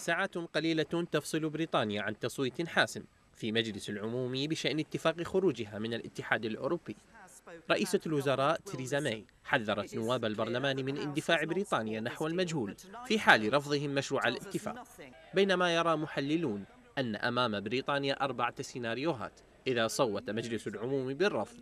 ساعات قليلة تفصل بريطانيا عن تصويت حاسم في مجلس العموم بشأن اتفاق خروجها من الاتحاد الأوروبي رئيسة الوزراء تريزا ماي حذرت نواب البرلمان من اندفاع بريطانيا نحو المجهول في حال رفضهم مشروع الاتفاق بينما يرى محللون أن أمام بريطانيا أربعة سيناريوهات إذا صوت مجلس العموم بالرفض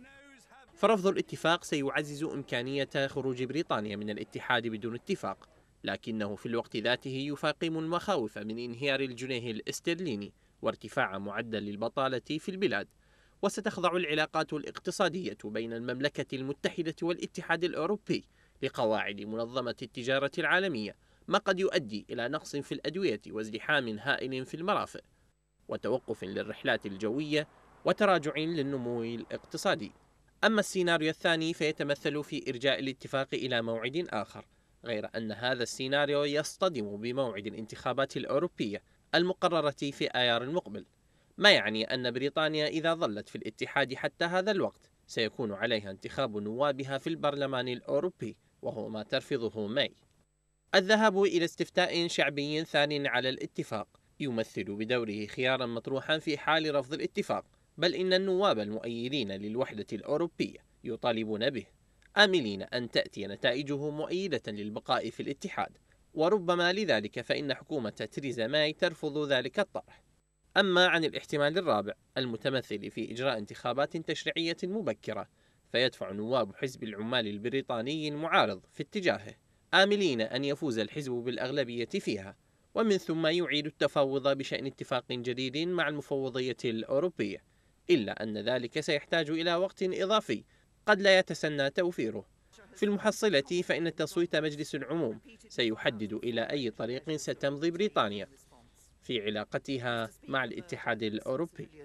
فرفض الاتفاق سيعزز إمكانية خروج بريطانيا من الاتحاد بدون اتفاق لكنه في الوقت ذاته يفاقم المخاوف من انهيار الجنيه الاسترليني وارتفاع معدل البطالة في البلاد وستخضع العلاقات الاقتصادية بين المملكة المتحدة والاتحاد الأوروبي لقواعد منظمة التجارة العالمية ما قد يؤدي إلى نقص في الأدوية وازدحام هائل في المرافق وتوقف للرحلات الجوية وتراجع للنمو الاقتصادي أما السيناريو الثاني فيتمثل في إرجاء الاتفاق إلى موعد آخر غير أن هذا السيناريو يصطدم بموعد الانتخابات الأوروبية المقررة في آيار المقبل ما يعني أن بريطانيا إذا ظلت في الاتحاد حتى هذا الوقت سيكون عليها انتخاب نوابها في البرلمان الأوروبي وهو ما ترفضه ماي الذهاب إلى استفتاء شعبي ثان على الاتفاق يمثل بدوره خيارا مطروحا في حال رفض الاتفاق بل إن النواب المؤيدين للوحدة الأوروبية يطالبون به آملين أن تأتي نتائجه مؤيدة للبقاء في الاتحاد وربما لذلك فإن حكومة تريزا ماي ترفض ذلك الطرح أما عن الاحتمال الرابع المتمثل في إجراء انتخابات تشريعية مبكرة فيدفع نواب حزب العمال البريطاني المعارض في اتجاهه آملين أن يفوز الحزب بالأغلبية فيها ومن ثم يعيد التفاوض بشأن اتفاق جديد مع المفوضية الأوروبية إلا أن ذلك سيحتاج إلى وقت إضافي قد لا يتسنى توفيره في المحصلة فإن تصويت مجلس العموم سيحدد إلى أي طريق ستمضي بريطانيا في علاقتها مع الاتحاد الأوروبي